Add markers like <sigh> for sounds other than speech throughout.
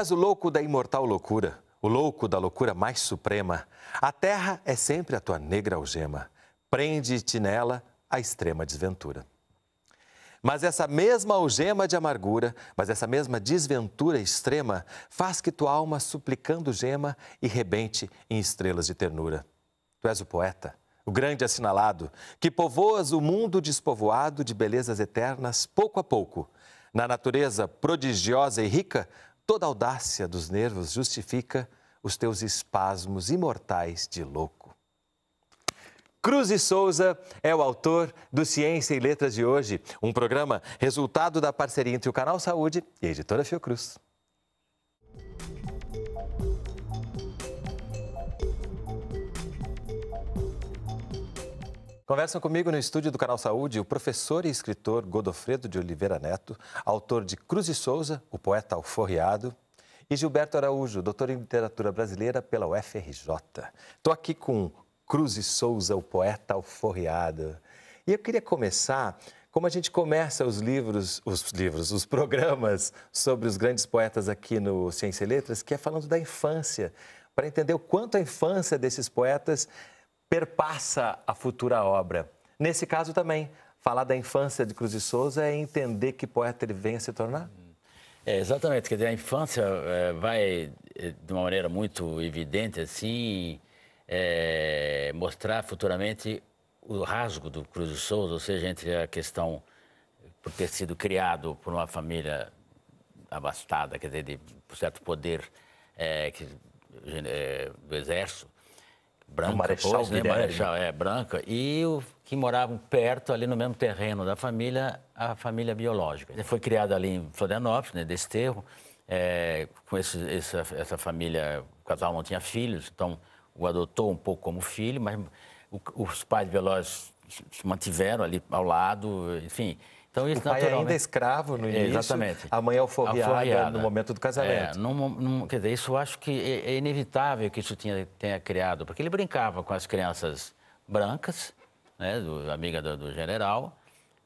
és o louco da imortal loucura, o louco da loucura mais suprema. A terra é sempre a tua negra algema. Prende-te nela a extrema desventura. Mas essa mesma algema de amargura, mas essa mesma desventura extrema, faz que tua alma suplicando gema e rebente em estrelas de ternura. Tu és o poeta, o grande assinalado, que povoas o mundo despovoado de belezas eternas pouco a pouco. Na natureza prodigiosa e rica, Toda audácia dos nervos justifica os teus espasmos imortais de louco. Cruz de Souza é o autor do Ciência e Letras de hoje, um programa resultado da parceria entre o Canal Saúde e a editora Fiocruz. Conversam comigo no estúdio do Canal Saúde o professor e escritor Godofredo de Oliveira Neto, autor de Cruz de Souza, o poeta alforriado, e Gilberto Araújo, doutor em literatura brasileira pela UFRJ. Estou aqui com Cruz de Souza, o poeta alforriado. E eu queria começar como a gente começa os livros, os livros, os programas sobre os grandes poetas aqui no Ciência e Letras, que é falando da infância, para entender o quanto a infância desses poetas perpassa a futura obra. Nesse caso também, falar da infância de Cruz de Souza é entender que poeta ele vem a se tornar? É, exatamente, quer dizer, a infância é, vai é, de uma maneira muito evidente, assim, é, mostrar futuramente o rasgo do Cruz de Souza, ou seja, entre a questão por ter sido criado por uma família abastada, quer dizer, de certo poder é, que, é, do exército, Branca, Marechal pois, né? Marechal, é, Branca, e o, que moravam perto, ali no mesmo terreno da família, a família biológica. Ele foi criada ali em Florianópolis, né, Desterro, é, com esse, essa, essa família, o casal não tinha filhos, então o adotou um pouco como filho, mas o, os pais biológicos se mantiveram ali ao lado, enfim. Então, isso o pai é ainda é escravo no é, início, Exatamente. a mãe é alforriada, no momento do é, casamento. É, num, num, quer dizer, isso acho que é inevitável que isso tinha, tenha criado, porque ele brincava com as crianças brancas, né, do, amiga do, do general,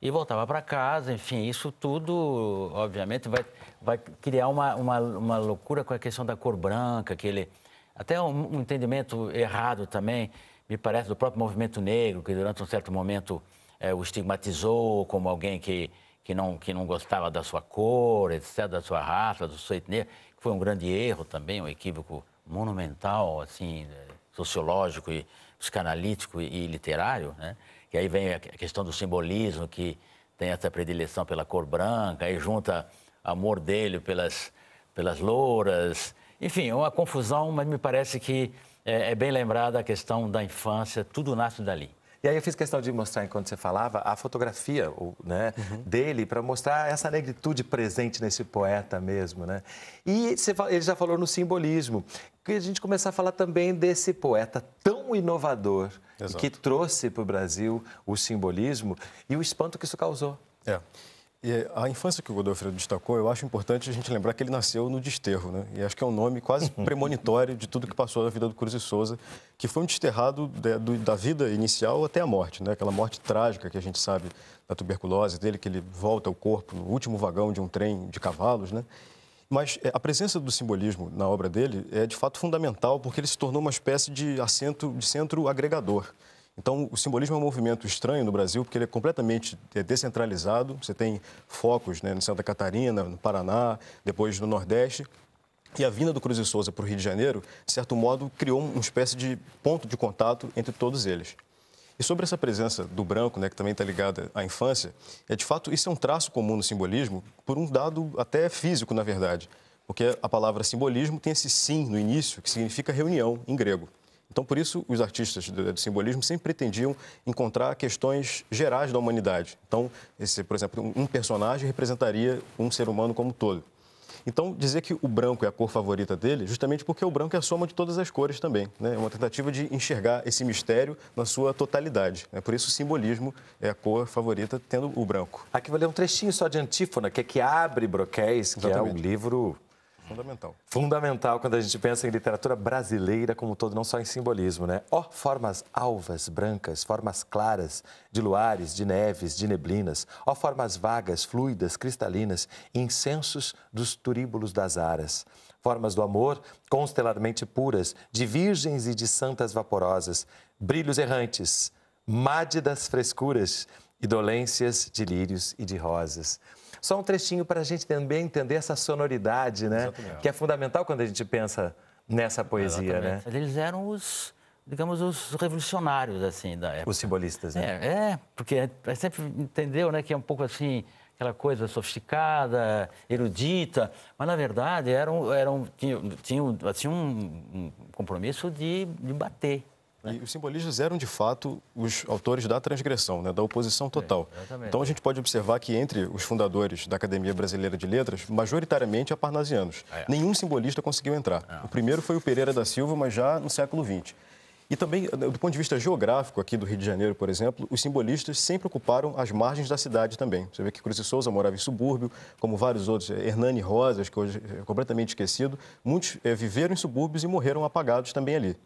e voltava para casa, enfim, isso tudo, obviamente, vai, vai criar uma, uma, uma loucura com a questão da cor branca, que ele... Até um, um entendimento errado também, me parece, do próprio movimento negro, que durante um certo momento é, o estigmatizou como alguém que, que, não, que não gostava da sua cor, etc., da sua raça, do seu etnia, que foi um grande erro também, um equívoco monumental, assim, sociológico e psicanalítico e, literário, né? que aí vem a questão do simbolismo, que tem essa predileção pela cor branca, aí junta amor dele pelas, pelas louras. Enfim, é uma confusão, mas me parece que é, é bem lembrada a questão da infância, tudo nasce dali. E aí eu fiz questão de mostrar, enquanto você falava, a fotografia né, uhum. dele para mostrar essa negritude presente nesse poeta mesmo, né? E você, ele já falou no simbolismo, que a gente começar a falar também desse poeta tão inovador que trouxe para o Brasil o simbolismo e o espanto que isso causou. É. E a infância que o Godofredo destacou, eu acho importante a gente lembrar que ele nasceu no Desterro, né? E acho que é um nome quase <laughs> premonitório de tudo que passou na vida do Cruz e Souza, que foi um desterrado de, do, da vida inicial até a morte, né? Aquela morte trágica que a gente sabe da tuberculose dele, que ele volta o corpo no último vagão de um trem de cavalos, né? Mas é, a presença do simbolismo na obra dele é de fato fundamental, porque ele se tornou uma espécie de assento de centro agregador. Então, o simbolismo é um movimento estranho no Brasil, porque ele é completamente é, descentralizado. Você tem focos né, em Santa Catarina, no Paraná, depois no Nordeste. E a vinda do Cruz e Souza para o Rio de Janeiro, de certo modo, criou uma espécie de ponto de contato entre todos eles. E sobre essa presença do branco, né, que também está ligada à infância, é de fato isso é um traço comum no simbolismo, por um dado até físico, na verdade, porque a palavra simbolismo tem esse sim no início, que significa reunião em grego. Então, por isso, os artistas do simbolismo sempre pretendiam encontrar questões gerais da humanidade. Então, esse, por exemplo, um personagem representaria um ser humano como um todo. Então, dizer que o branco é a cor favorita dele, justamente porque o branco é a soma de todas as cores também. Né? É uma tentativa de enxergar esse mistério na sua totalidade. Né? Por isso, o simbolismo é a cor favorita, tendo o branco. Aqui vou ler um trechinho só de antífona, que é que abre Broquéis, que é Exatamente. é um livro Fundamental. Fundamental quando a gente pensa em literatura brasileira como um todo, não só em simbolismo, né? Ó, oh, formas alvas, brancas, formas claras, de luares, de neves, de neblinas. Ó, oh, formas vagas, fluidas, cristalinas, incensos dos turíbulos das aras formas do amor, constelarmente puras, de virgens e de santas vaporosas, brilhos errantes, mádidas frescuras e dolências de lírios e de rosas. Só um trechinho para a gente também entender essa sonoridade, né? Exatamente. Que é fundamental quando a gente pensa nessa poesia, né? Exatamente. né? Eles eram os, digamos, os revolucionários, assim, da época. Os simbolistas, né? É, é porque é, é sempre entendeu, né, que é um pouco assim, aquela coisa sofisticada, erudita, mas, na verdade, eram, eram, tinham, tinham, tinham assim, um compromisso de, de bater, e os simbolistas eram, de fato, os autores da transgressão, né? da oposição é, total. É, então, a gente pode observar que entre os fundadores da Academia Brasileira de Letras, majoritariamente aparnasianos. É. Nenhum simbolista conseguiu entrar. É. O primeiro foi o Pereira da Silva, mas já no século XX. E também, do ponto de vista geográfico aqui do Rio de Janeiro, por exemplo, os simbolistas sempre ocuparam as margens da cidade também. Você vê que Cruz e Souza morava em subúrbio, como vários outros, eh, Hernani Rosas, que hoje é completamente esquecido. Muitos é, viveram em subúrbios e morreram apagados também ali.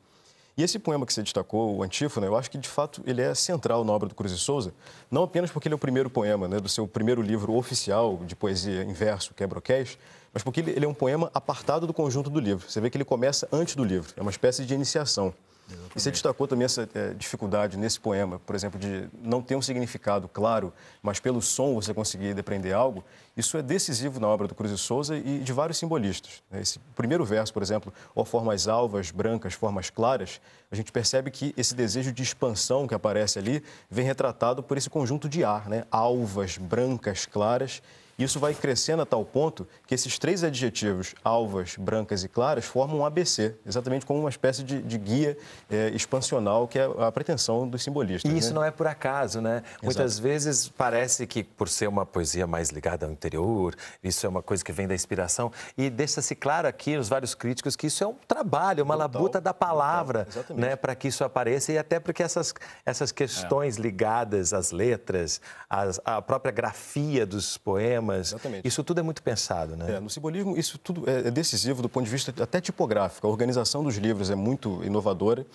E esse poema que você destacou, o Antífona, eu acho que de fato ele é central na obra do Cruz e Souza, não apenas porque ele é o primeiro poema né, do seu primeiro livro oficial de poesia em verso, que é Broquês, mas porque ele é um poema apartado do conjunto do livro. Você vê que ele começa antes do livro, é uma espécie de iniciação. Exatamente. E você destacou também essa é, dificuldade nesse poema, por exemplo, de não ter um significado claro, mas pelo som você conseguir depreender algo. Isso é decisivo na obra do Cruz e Souza e de vários simbolistas. Né? Esse primeiro verso, por exemplo, ou formas alvas, brancas, formas claras, a gente percebe que esse desejo de expansão que aparece ali vem retratado por esse conjunto de ar, né? alvas, brancas, claras isso vai crescendo a tal ponto que esses três adjetivos, alvas, brancas e claras, formam um ABC, exatamente como uma espécie de, de guia é, expansional que é a pretensão dos simbolistas. E né? isso né? não é por acaso, né? Exato. Muitas vezes parece que, por ser uma poesia mais ligada ao interior, isso é uma coisa que vem da inspiração, e deixa-se claro aqui nos vários críticos que isso é um trabalho, uma total, labuta da palavra, né? Para que isso apareça e até porque essas, essas questões é. ligadas às letras, às, à própria grafia dos poemas, temas. Exatamente. Isso tudo é muito pensado, né? É, no simbolismo, isso tudo é, é decisivo do ponto de vista até tipográfico. A organização dos livros é muito inovadora.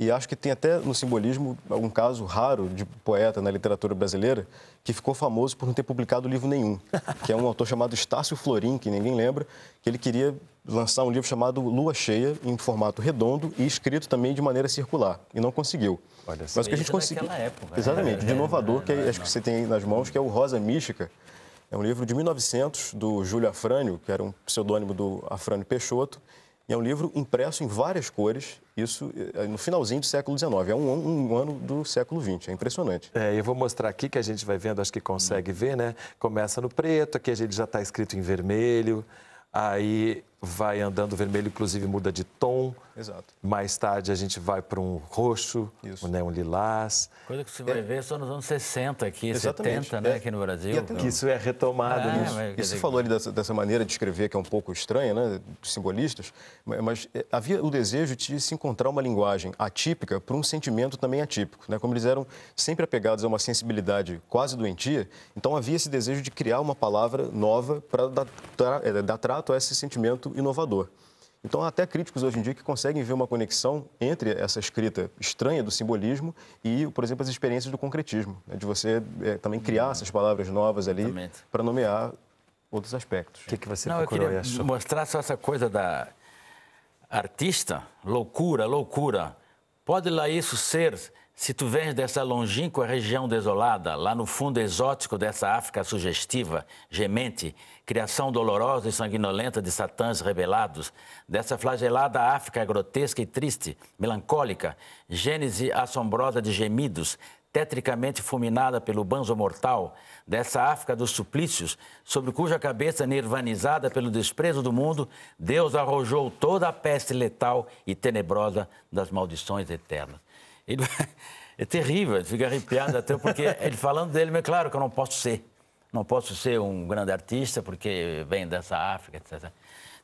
E acho que tem até no simbolismo um caso raro de poeta na literatura brasileira que ficou famoso por não ter publicado livro nenhum, <laughs> que é um autor chamado Estácio Florim, que ninguém lembra, que ele queria lançar um livro chamado Lua Cheia, em formato redondo e escrito também de maneira circular, e não conseguiu. Olha, Mas o que a gente é conseguiu... Exatamente, né? de inovador, é, que é, acho que você tem nas mãos, que é o Rosa Mística, é um livro de 1900, do Júlio Afrânio, que era um pseudônimo do Afrânio Peixoto, e é um livro impresso em várias cores, isso eh, no finalzinho do século XIX, é um, um ano do século XX, é impressionante. É, eu vou mostrar aqui que a gente vai vendo, acho que consegue ver, né? Começa no preto, aqui a gente já está escrito em vermelho, aí vai andando vermelho, inclusive muda de tom. Exato. Mais tarde a gente vai para um roxo, Isso. né, um lilás. Coisa que você vai é... ver só nos anos 60 aqui, Exatamente. 70, é. né, é... aqui no Brasil. E isso é retomado. É, mas, isso falou ali dessa, dessa, maneira de escrever que é um pouco estranha, né, dos simbolistas, mas, é, havia o desejo de se encontrar uma linguagem atípica para um sentimento também atípico, né? Como eles eram sempre apegados a uma sensibilidade quase doentia, então havia esse desejo de criar uma palavra nova para dar, dar, é, dar trato a esse sentimento muito inovador. Então, há até críticos hoje em dia que conseguem ver uma conexão entre essa escrita estranha do simbolismo e, por exemplo, as experiências do concretismo, né? de você é, também criar essas palavras novas ali para nomear outros aspectos. O que, é que você Não, procurou eu queria mostrar só essa coisa da artista, loucura, loucura. Pode lá isso ser se tu vens dessa longínqua região desolada, lá no fundo exótico dessa África sugestiva, gemente, criação dolorosa e sanguinolenta de satãs rebelados, dessa flagelada África grotesca e triste, melancólica, gênese assombrosa de gemidos, tetricamente fulminada pelo banzo mortal, dessa África dos suplícios, sobre cuja cabeça nirvanizada pelo desprezo do mundo, Deus arrojou toda a peste letal e tenebrosa das maldições eternas. Ele, é terrível, fica arrepiado até porque <laughs> ele falando dele, mas é claro que eu não posso ser. Não posso ser um grande artista porque vem dessa África, etc.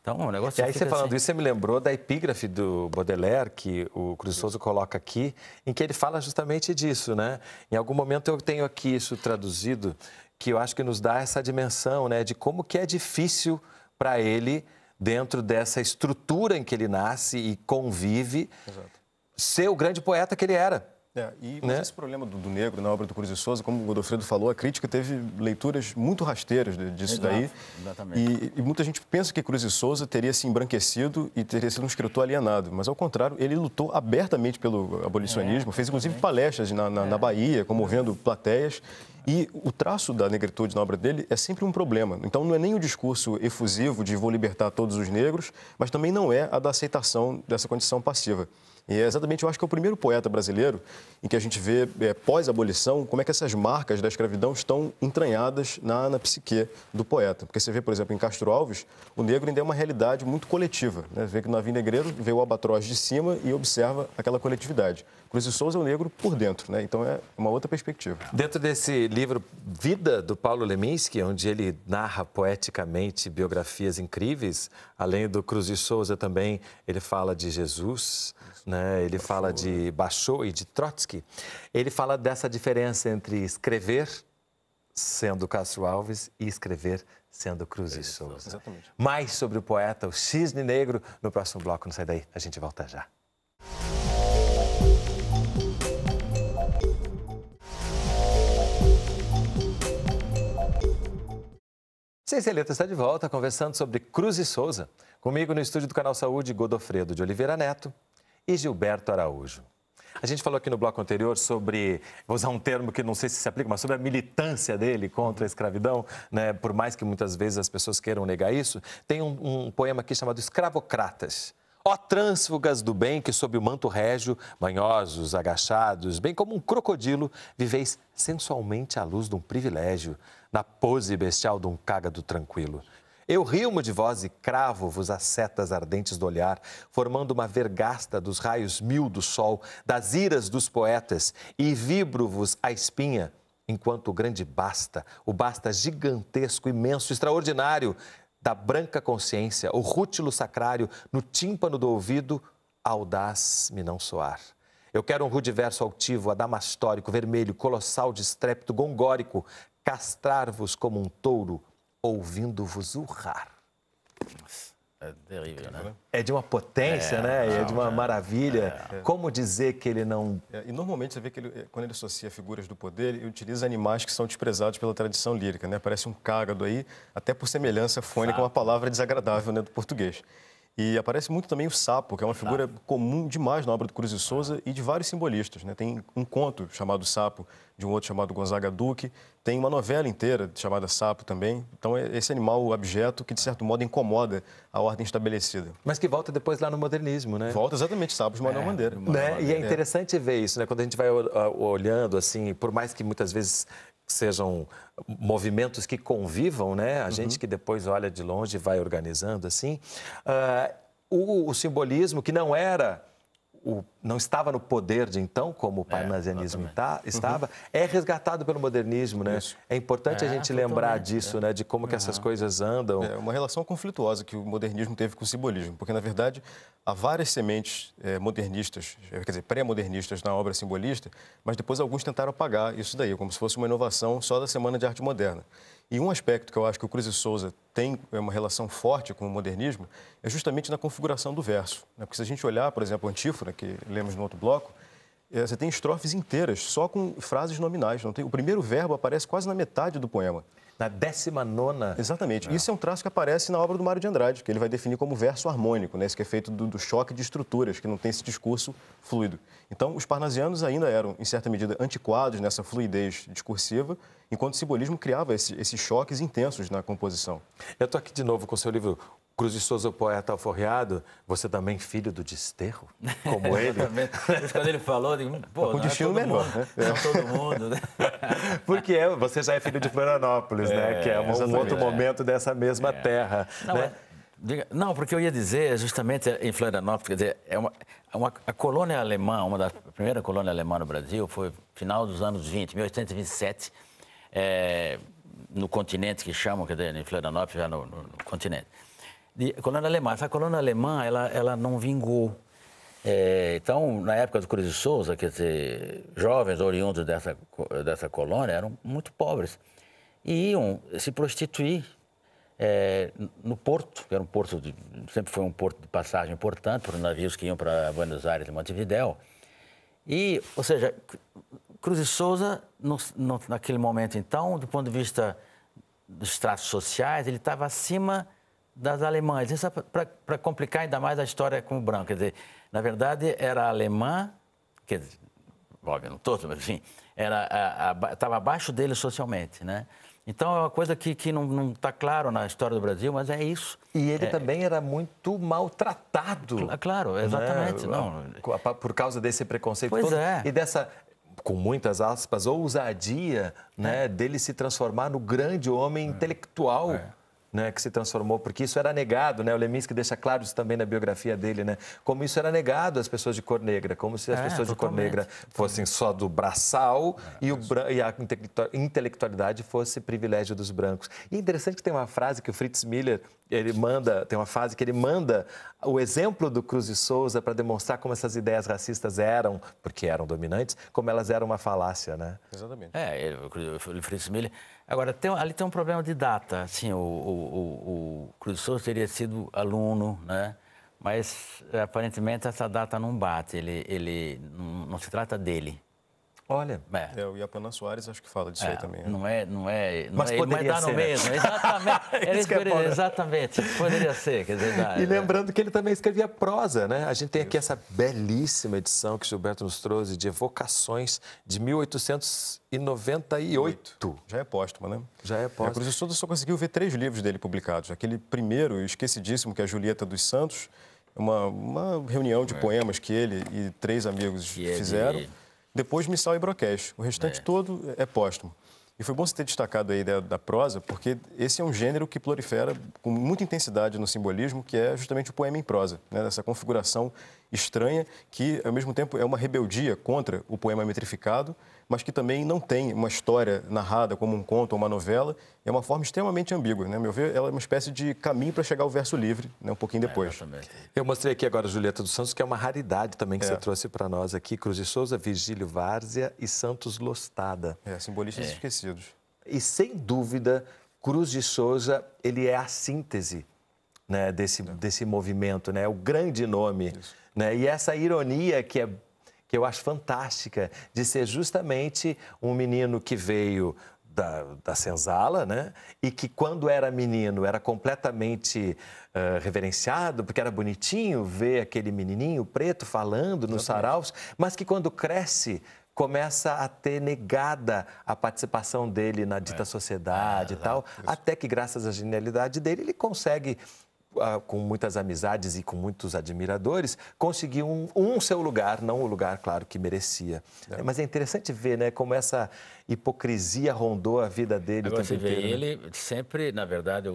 Então, o negócio E aí, você falando assim. isso, você me lembrou da epígrafe do Baudelaire, que o Cruz Souza coloca aqui, em que ele fala justamente disso, né? Em algum momento eu tenho aqui isso traduzido, que eu acho que nos dá essa dimensão, né? De como que é difícil para ele, dentro dessa estrutura em que ele nasce e convive, Exato ser o grande poeta que ele era. É, e né? esse problema do, do, negro na obra do Cruz de Souza, como o Godofredo falou, a crítica teve leituras muito rasteiras disso Exato, daí. Exatamente. E, e, muita gente pensa que Cruz de Souza teria se embranquecido e teria sido um escritor alienado, mas ao contrário, ele lutou abertamente pelo abolicionismo, é, fez inclusive palestras na, na, é. na Bahia, comovendo plateias. E o traço da negritude na obra dele é sempre um problema. Então, não é nem o discurso efusivo de vou libertar todos os negros, mas também não é a da aceitação dessa condição passiva. E é exatamente, eu acho que é o primeiro poeta brasileiro em que a gente vê, é, pós-abolição, como é que essas marcas da escravidão estão entranhadas na, na psique do poeta. Porque você vê, por exemplo, em Castro Alves, o negro ainda é uma realidade muito coletiva. Né? Você vê que no navio negreiro vê o albatroz de cima e observa aquela coletividade. Cruz de Souza é o negro por dentro, né? Então é uma outra perspectiva. Dentro desse livro Vida do Paulo Leminski, onde ele narra poeticamente biografias incríveis, além do Cruz de Souza também, ele fala de Jesus, né? Ele fala né? de Bachot e de Trotsky. Ele fala dessa diferença entre escrever sendo Castro Alves e escrever sendo Cruz é, e Souza. Exatamente. Mais sobre o poeta, o cisne negro, no próximo bloco. Não sai daí, a gente volta já. Seis Eleita está de volta conversando sobre Cruz e Souza. Comigo no estúdio do Canal Saúde, Godofredo de Oliveira Neto e Gilberto Araújo. A gente falou aqui no bloco anterior sobre, vou usar um termo que não sei se se aplica, mas sobre a militância dele contra a escravidão, né? por mais que muitas vezes as pessoas queiram negar isso. Tem um, um poema aqui chamado Escravocratas, Ó trânsfugas do bem que sob o manto régio, manhosos, agachados, bem como um crocodilo, viveis sensualmente à luz de um privilégio, na pose bestial de um cágado tranquilo. Eu rio-me de vós e cravo-vos as setas ardentes do olhar, formando uma vergasta dos raios mil do sol, das iras dos poetas, e vibro-vos a espinha, enquanto o grande basta, o basta gigantesco, imenso, extraordinário, da branca consciência, o rútilo sacrário no tímpano do ouvido, audaz me não soar. Eu quero um rude verso altivo, adamastórico, vermelho, colossal, estrépito gongórico, castrar-vos como um touro, ouvindo-vos urrar. Nossa. É terrível, né? É de uma potência, é, né? Não, é de uma é. maravilha. É. Como dizer que ele não. É, e normalmente você vê que ele, é, quando ele associa figuras do poder, ele utiliza animais que são desprezados pela tradição lírica, né? Parece um cágado aí, até por semelhança fônica, Sabe. uma palavra desagradável né, do português. E aparece muito também o sapo, que é uma figura sapo. comum demais na obra do Cruz e Souza e de vários simbolistas. Né? Tem um conto chamado Sapo, de um outro chamado Gonzaga Duque, tem uma novela inteira chamada Sapo também. Então, é esse animal abjeto que, de certo modo, incomoda a ordem estabelecida. Mas que volta depois lá no modernismo, né? Volta exatamente, Sapos, Manuel é, Bandeira. Né? E é interessante ver isso, né? Quando a gente vai olhando, assim, por mais que muitas vezes sejam movimentos que convivam, né? A uhum. gente que depois olha de longe e vai organizando assim. Uh, o, o simbolismo que não era o, não estava no poder de então, como o é, parnasianismo é, estava, uhum. é resgatado pelo modernismo, né? Isso. É importante é, a gente lembrar disso, é. né? De como que essas uhum. coisas andam. É uma relação conflituosa que o modernismo teve com o simbolismo, porque, na verdade, há várias sementes é, modernistas, quer dizer, pré-modernistas na obra simbolista, mas depois alguns tentaram apagar isso daí, como se fosse uma inovação só da Semana de Arte Moderna. E um aspecto que eu acho que o Cruz e Souza tem é uma relação forte com o modernismo é justamente na configuração do verso. Né? Porque se a gente olhar, por exemplo, a antífona, que lemos no outro bloco, é, você tem estrofes inteiras, só com frases nominais. Não tem... O primeiro verbo aparece quase na metade do poema na 19. Exatamente. Não. Isso é um traço que aparece na obra do Mário de Andrade, que ele vai definir como verso harmônico, né? esse que é feito do, do choque de estruturas, que não tem esse discurso fluido. Então, os parnasianos ainda eram, em certa medida, antiquados nessa fluidez discursiva, enquanto o simbolismo criava esse, esses choques intensos na composição. Eu estou aqui de novo com o seu livro Cruz de Souza, poeta alforriado, você também filho do desterro, como <laughs> ele? Quando ele falou, eu digo, pô, destino é né, melhor, mundo, né? É. todo mundo, né? <laughs> Porque é, você já é filho de Florianópolis, né? é, né? Que é um, outro momento dessa mesma é. terra, não, né? É, não, porque eu ia dizer, justamente em Florianópolis, quer dizer, é uma, é uma, a colônia alemã, uma da primeira colônia alemã no Brasil, foi final dos anos 20, 1827, eh, no continente que chamam, quer dizer, em Florianópolis, já no, no, no continente de colônia alemã. Essa colônia alemã, ela, ela não vingou. É, então, na época do Cruz de Souza, quer dizer, jovens oriundos dessa, dessa colônia eram muito pobres e iam se prostituir é, no porto, que era um porto, de, sempre foi um porto de passagem importante para os navios que iam para Buenos Aires e Montevidéu. E, ou seja, Cruz de Souza, no, no, naquele momento então, do ponto de vista dos tratos sociais, ele estava acima das alemães, Isso é para complicar ainda mais a história com o branco. Quer dizer, na verdade, era alemã, quer dizer, óbvio, não todos, mas enfim, estava abaixo dele socialmente, né? Então é uma coisa que, que não está claro na história do Brasil, mas é isso. E ele é... também era muito maltratado. Claro, né? exatamente. Né? Não. Por causa desse preconceito pois todo é. e dessa com muitas aspas, ousadia né, é. dele se transformar no grande homem intelectual é né, que se transformou, porque isso era negado, né? O Leminski deixa claro isso também na biografia dele, né? Como isso era negado às pessoas de cor negra, como se as é, pessoas de cor negra fossem só do braçal é, e, o, e, a intelectualidade fosse privilégio dos brancos. E é interessante que tem uma frase que o Fritz Miller ele manda, tem uma fase que ele manda o exemplo do Cruz de Souza para demonstrar como essas ideias racistas eram, porque eram dominantes, como elas eram uma falácia, né? Exatamente. É, ele, o Fritz Miller. Agora, tem, ali tem um problema de data. Assim, o, o, o, o Cruz de Souza teria sido aluno, né? Mas é, aparentemente essa data não bate, ele, ele não, não se trata dele. Olha, é. é o Iapana Soares acho que fala disso é, aí também. Né? Não é, não é, não mas é, é poderia mas dá ser, no mesmo, <laughs> exatamente. É isso poderia, é exatamente, poderia ser, quer dizer, dá, E é. lembrando que ele também escrevia prosa, né? A gente tem aqui essa belíssima edição que Gilberto nos trouxe de Evocações de 1898. Oito. Já é póstuma, né? Já é póstuma. É, por isso eu só conseguiu ver três livros dele publicados. Aquele primeiro, esquecidíssimo, que é a Julieta dos Santos, uma, uma reunião de poemas que ele e três amigos que fizeram. Depois Missal e Brocash. O restante é. todo é póstumo. E foi bom você ter destacado a ideia da prosa, porque esse é um gênero que prolifera com muita intensidade no simbolismo, que é justamente o poema em prosa, né? essa configuração estranha que, ao mesmo tempo, é uma rebeldia contra o poema metrificado, mas que também não tem uma história narrada como um conto ou uma novela. É uma forma extremamente ambígua, né? A meu ver, ela é uma espécie de caminho para chegar ao verso livre, né? um pouquinho depois. É, eu mostrei aqui agora a Julieta dos Santos, que é uma raridade também que é. você trouxe para nós aqui. Cruz de Souza, Virgílio Várzea e Santos Lostada. É, simbolistas é. esquecidos parecidos. E sem dúvida, Cruz de Souza ele é a síntese né, desse, é. desse movimento, né, é o grande nome. Né, e essa ironia que, é, que eu acho fantástica de ser justamente um menino que veio da, da senzala, né? E que quando era menino era completamente uh, reverenciado, porque era bonitinho ver aquele menininho preto falando nos Exatamente. saraus, mas que quando cresce começa a ter negada a participação dele na dita é. sociedade é, e tal, é, até que graças à genialidade dele ele consegue ah, com muitas amizades e com muitos admiradores, conseguiu um, um seu lugar, não o lugar, claro, que merecia. É. Mas é interessante ver né, como essa hipocrisia rondou a vida dele Agora, o tempo inteiro. Vê, né? Ele sempre, na verdade,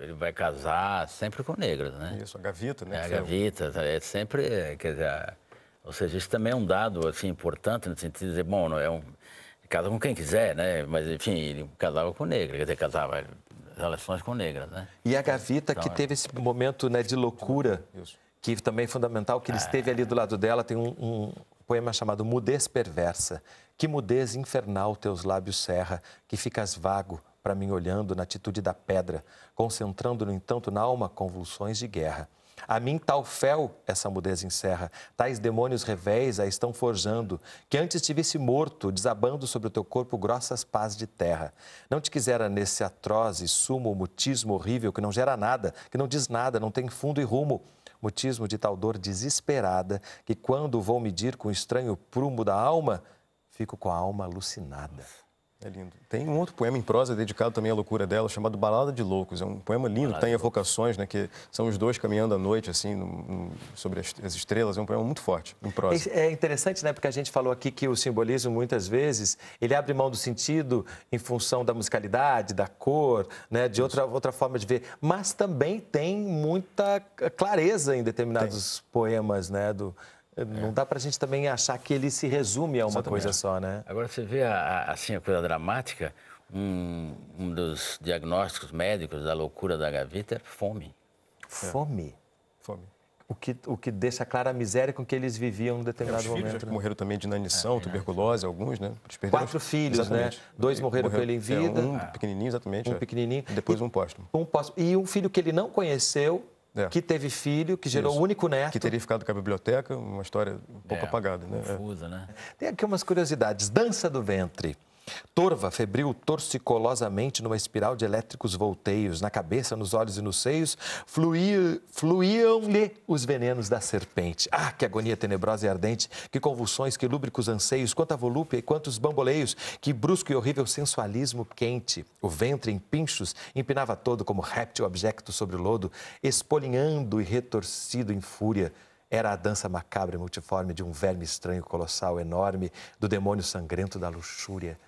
ele vai casar sempre com negros, né? Isso, a gavita, né? É, a é gavita, é sempre, quer dizer... Ou seja, isso também é um dado assim, importante no sentido de dizer, bom, não é um, casa com quem quiser, né? Mas, enfim, ele casava com negra, quer dizer, casava relações com negras, né? E a Gavita, então, que é. teve esse momento né, de loucura, que também é fundamental, que ele é. esteve ali do lado dela, tem um, um poema chamado Mudez Perversa. Que mudez infernal teus lábios serra, que ficas vago para mim olhando na atitude da pedra, concentrando, no entanto, na alma convulsões de guerra. A mim tal fel essa mudez encerra, tais demônios revés a estão forjando, que antes te visse morto, desabando sobre o teu corpo grossas pás de terra. Não te quisera nesse atroz e sumo mutismo horrível que não gera nada, que não diz nada, não tem fundo e rumo mutismo de tal dor desesperada que, quando vou medir com o estranho prumo da alma, fico com a alma alucinada. É lindo. Tem um outro poema em prosa dedicado também à loucura dela, chamado Balada de Loucos. É um poema lindo, Balada tem tá evocações, né? Que são os dois caminhando à noite, assim, no, no, sobre as, as, estrelas. É um poema muito forte, em prosa. É, é interessante, né? Porque a gente falou aqui que o simbolismo, muitas vezes, ele abre mão do sentido em função da musicalidade, da cor, né? De outra, outra forma de ver. Mas também tem muita clareza em determinados tem. poemas, né? Do, é. Não dá para a gente também achar que ele se resume a uma Exatamente. coisa só, né? Agora você vê a, a, assim a coisa dramática. Um, um, dos diagnósticos médicos da loucura da gaveta é fome. Fome. É. Fome. O que, o que deixa clara a miséria com que eles viviam em um determinado é, os momento. Filhos, né? morreram também de inanição, é, tuberculose, alguns, né? Quatro filhos, né? exatamente. né? Dois morreram, com ele em é, vida. É, um pequenininho, exatamente. Um é. pequenininho. E depois e, um póstumo. Um póstumo. E um filho que ele não conheceu, é. que teve filho, que gerou o um único neto. Que teria ficado com a biblioteca, uma história um pouco é, apagada. Né? É. Confusa, né? Tem aqui umas curiosidades. Dança do ventre. Torva, febril torcicolosamente numa espiral de elétricos volteios, na cabeça, nos olhos e nos seios, fluíam-lhe os venenos da serpente. Ah, que agonia tenebrosa e ardente, que convulsões, que lúbricos anseios, quanta volúpia e quantos bamboleios, que brusco e horrível sensualismo quente. O ventre em pinchos empinava todo como réptil abjecto sobre o lodo, espolinhando e retorcido em fúria. Era a dança macabra e multiforme de um verme estranho, colossal, enorme, do demônio sangrento da luxúria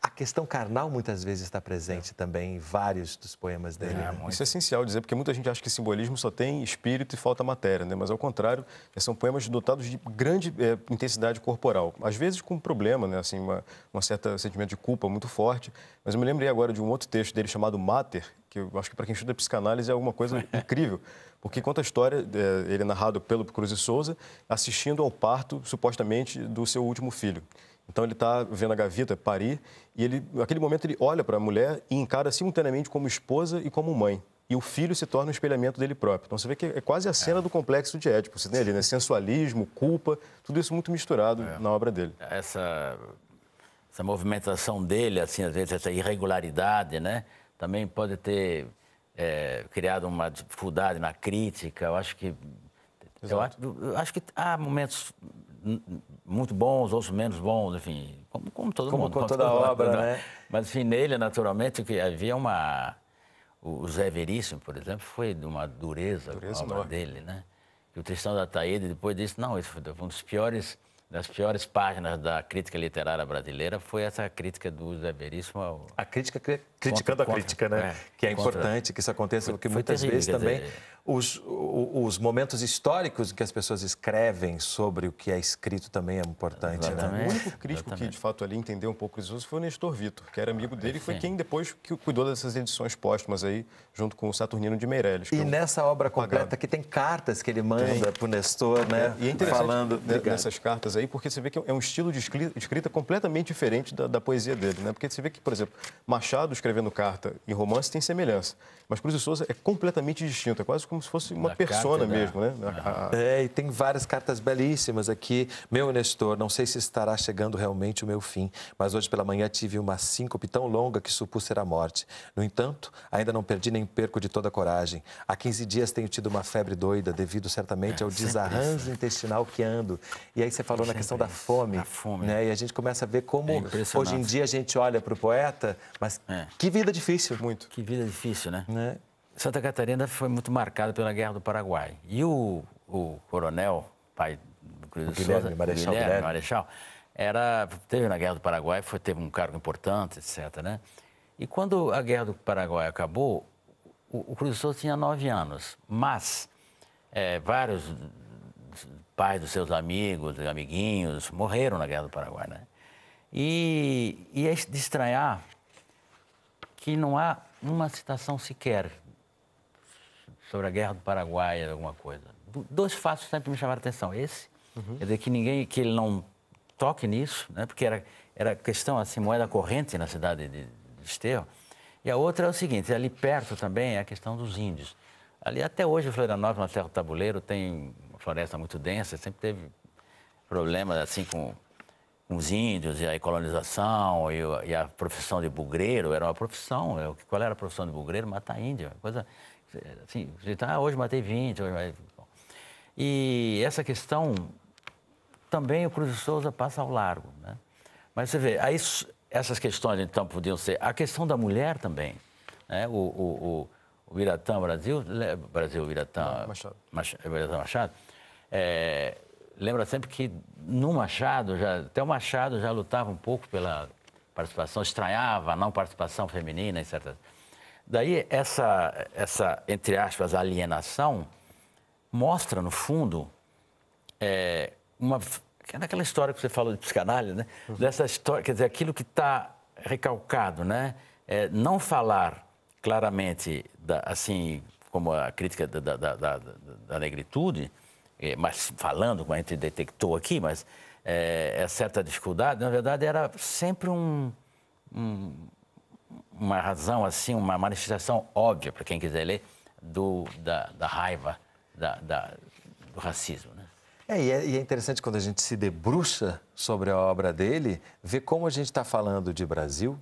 a questão carnal muitas vezes está presente é. também em vários dos poemas dele. É, né? Isso é essencial dizer, porque muita gente acha que simbolismo só tem espírito e falta matéria, né? mas ao contrário, é, são poemas dotados de grande é, intensidade corporal. Às vezes com um problema, né? assim, uma, uma certa sentimento de culpa muito forte, mas eu me lembrei agora de um outro texto dele chamado Mater, que eu acho que para quem estuda psicanálise é alguma coisa <laughs> incrível, porque conta a história, é, ele é narrado pelo Cruz e Souza, assistindo ao parto, supostamente, do seu último filho. Então ele está vendo a gaveta parir e ele, naquele momento ele olha para a mulher e encara simultaneamente como esposa e como mãe. E o filho se torna um espelhamento dele próprio. Então você vê que é quase a cena é. do complexo de Édipo. Você tem ali, né? Sensualismo, culpa, tudo isso muito misturado é. na obra dele. Essa, essa movimentação dele, assim, às vezes essa irregularidade, né? Também pode ter é, criado uma dificuldade na crítica. Eu acho que Eu acho, eu acho que há momentos muito bons, outros menos bons, enfim, como, como todo como, mundo. Como toda obra, né? Mas, enfim, nele, naturalmente, que havia uma... O Zé Veríssimo, por exemplo, foi de uma dureza, dureza a obra enorme. dele, né? E o Tristão da Taíde, depois disso, não, isso foi um dos piores, das piores páginas da crítica literária brasileira, foi essa crítica do Zé Veríssimo ao... A crítica criticando contra, a crítica, né? contra, né? É, que é contra. importante que isso aconteça, porque foi, muitas terrível, vezes também dizer... É. os, os momentos históricos que as pessoas escrevem sobre o que é escrito também é importante. Né? Exatamente. Né? O único crítico Exatamente. que, de fato, ali entendeu um pouco isso foi o Nestor Vitor, que era amigo dele e foi quem depois que cuidou dessas edições póstumas aí, junto com o Saturnino de Meirelles. E nessa obra completa que tem cartas que ele manda para o Nestor, né? É, e é Falando... Né, nessas cartas aí, porque você vê que é um estilo de escrita completamente diferente da, da poesia dele, né? Porque você vê que, por exemplo, Machado escreveu escrevendo carta e romance tem semelhança. Mas Cruz de Souza é completamente distinto, é quase como se fosse uma Na persona carta, né? mesmo, né? É, e tem várias cartas belíssimas aqui. Meu Nestor, não sei se estará chegando realmente o meu fim, mas hoje pela manhã tive uma síncope tão longa que supus ser a morte. No entanto, ainda não perdi nem perco de toda a coragem. Há 15 dias tenho tido uma febre doida, devido certamente é, ao desarranjo intestinal que ando. E aí você falou na questão da fome, da fome, né? E a gente começa a ver como é hoje em dia a gente olha para o poeta, mas é. Que vida difícil. Muito. Que vida difícil, né? né? Santa Catarina foi muito marcada pela Guerra do Paraguai. E o, o coronel, pai do Cruz Guilherme, Marechal, Guilherme, Guilherme. Marechal, era, teve na Guerra do Paraguai, foi, teve um cargo importante, etc. Né? E quando a Guerra do Paraguai acabou, o, o Cruz Souza tinha nove anos, mas é, vários pais dos seus amigos, amiguinhos, morreram na Guerra do Paraguai. Né? E, e é de estranhar que não há uma citação sequer sobre a guerra do Paraguai, alguma coisa. Dois fatos sempre me chamaram a atenção. Esse, uhum. é de que ninguém, que ele não toque nisso, né? porque era, era questão assim, moeda corrente na cidade de, de E a outra é o seguinte, ali perto também é a questão dos índios. Ali até hoje, Florianópolis, na Serra do Tabuleiro, tem uma floresta muito densa, sempre teve problemas assim com com os índios e a colonização e, e, a profissão de bugreiro, era uma profissão. Né? Qual era a profissão de bugreiro? Matar índio, coisa assim, assim. Ah, hoje matei 20. Hoje... E essa questão também o Cruz de Souza passa ao largo. Né? Mas você vê, aí, essas questões então podiam ser. A questão da mulher também. Né? O, o, o, o Brasil, Brasil Viratã. Machado, Machado é, lembra sempre que no Machado, já, até o Machado já lutava um pouco pela participação, estranhava a não participação feminina, etc. Daí, essa, essa entre aspas, alienação mostra, no fundo, é, uma, é naquela história que você falou de psicanálise, né? Uhum. Dessa história, quer dizer, aquilo que está recalcado, né? É, não falar claramente, da, assim, como a crítica da, da, da, da negritude, é, mas falando, como a gente detectou aqui, mas é, é certa dificuldade, na verdade era sempre um, um, uma razão, assim, uma manifestação óbvia, para quem quiser ler, do, da, da raiva, da, da, do racismo. Né? É, e é, e é interessante quando a gente se debruça sobre a obra dele, ver como a gente está falando de Brasil,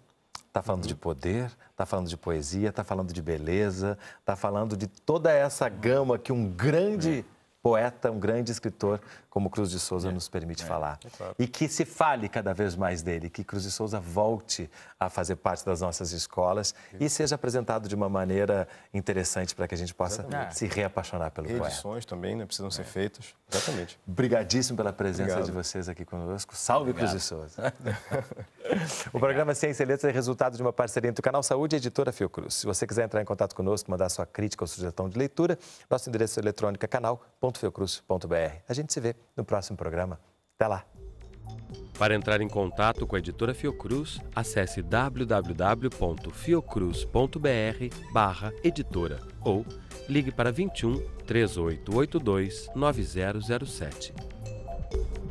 está falando uhum. de poder, está falando de poesia, está falando de beleza, está falando de toda essa gama que um grande é poeta, um grande escritor, como Cruz de Souza é, nos permite é, falar. É claro. E que se fale cada vez mais dele, que Cruz de Souza volte a fazer parte das nossas escolas e seja apresentado de uma maneira interessante para que a gente possa Exatamente. se reapaixonar pelo Edições poeta. Edições também né, precisam ser é. feitas. Exatamente. Obrigadíssimo pela presença Obrigado. de vocês aqui conosco. Salve Obrigado. Cruz e Souza. <laughs> o programa Ciência e Letras é resultado de uma parceria entre o Canal Saúde e a editora Fiocruz. Se você quiser entrar em contato conosco, mandar sua crítica ou sugestão de leitura, nosso endereço eletrônico é canal.fiocruz.br. A gente se vê no próximo programa. Até lá. Para entrar em contato com a editora Fiocruz, acesse www.fiocruz.br/editora ou ligue para 21 3882 9007.